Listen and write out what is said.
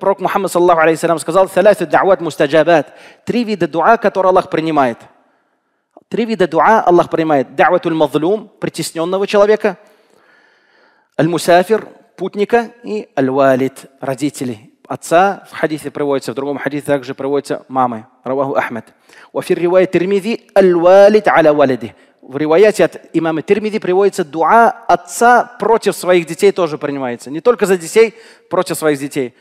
Пророк Мухаммад саллаху алейхиссалям сказал, «Салясу да'ват мустаджабат» – три вида дуа, которые Аллах принимает. Три вида дуа Аллах принимает. Да'ватуль мазлум – притесненного человека, аль-мусафир – путника и аль-валид – родителей. Отца в хадисе приводится, в другом хадисе также приводится мамы. Раваху Ахмед. Вафир ривай Термиди, аль-валид аля валиди. В риваяте от имама Термиди приводится дуа отца против своих детей тоже принимается. Не только за детей, против своих детей.